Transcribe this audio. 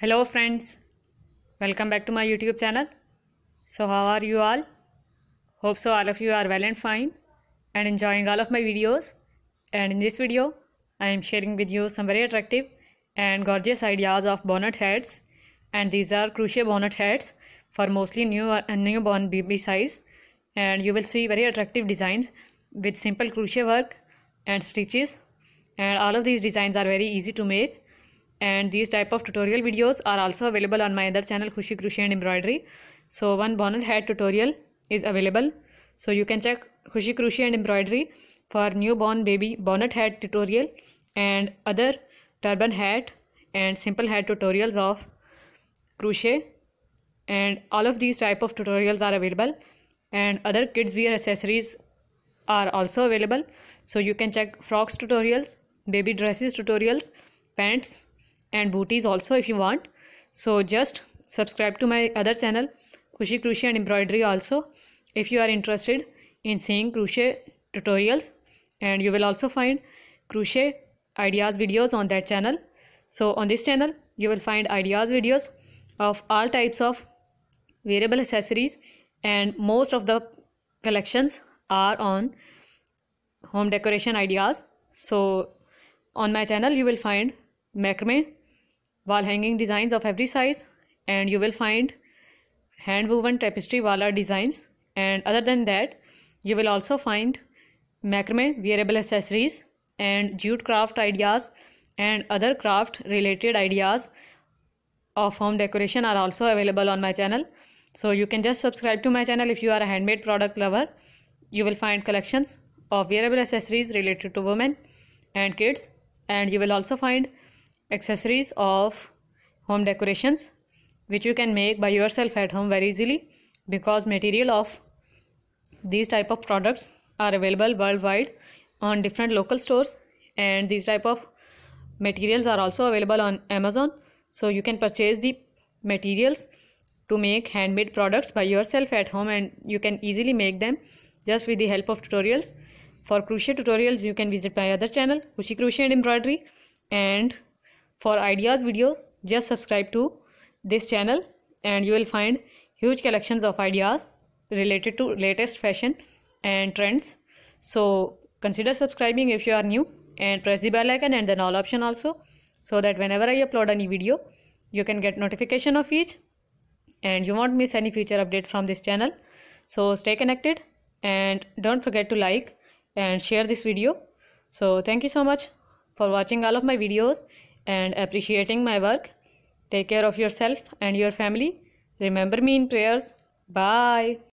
hello friends welcome back to my youtube channel so how are you all hope so all of you are well and fine and enjoying all of my videos and in this video i am sharing with you some very attractive and gorgeous ideas of bonnet hats and these are crochet bonnet hats for mostly new and uh, newborn baby size and you will see very attractive designs with simple crochet work and stitches and all of these designs are very easy to make and these type of tutorial videos are also available on my other channel Khushi Crochet and Embroidery. So one bonnet hat tutorial is available. So you can check Khushi Crochet and Embroidery for newborn baby bonnet hat tutorial and other turban hat and simple hat tutorials of crochet and all of these type of tutorials are available and other kids wear accessories are also available so you can check frocks tutorials baby dresses tutorials pants and booties also if you want so just subscribe to my other channel Kushi crochet and embroidery also if you are interested in seeing crochet tutorials and you will also find crochet ideas videos on that channel so on this channel you will find ideas videos of all types of variable accessories and most of the collections are on home decoration ideas so on my channel you will find macrame wall hanging designs of every size and you will find hand woven tapestry art designs and other than that you will also find macrame wearable accessories and jute craft ideas and other craft related ideas of home decoration are also available on my channel so you can just subscribe to my channel if you are a handmade product lover you will find collections of wearable accessories related to women and kids and you will also find accessories of home decorations which you can make by yourself at home very easily because material of these type of products are available worldwide on different local stores and these type of materials are also available on amazon so you can purchase the materials to make handmade products by yourself at home and you can easily make them just with the help of tutorials for crochet tutorials you can visit my other channel Kushi crochet and embroidery and for ideas videos, just subscribe to this channel and you will find huge collections of ideas related to latest fashion and trends. So consider subscribing if you are new and press the bell icon and then all option also so that whenever I upload any video, you can get notification of each and you won't miss any future update from this channel. So stay connected and don't forget to like and share this video. So thank you so much for watching all of my videos and appreciating my work. Take care of yourself and your family. Remember me in prayers. Bye.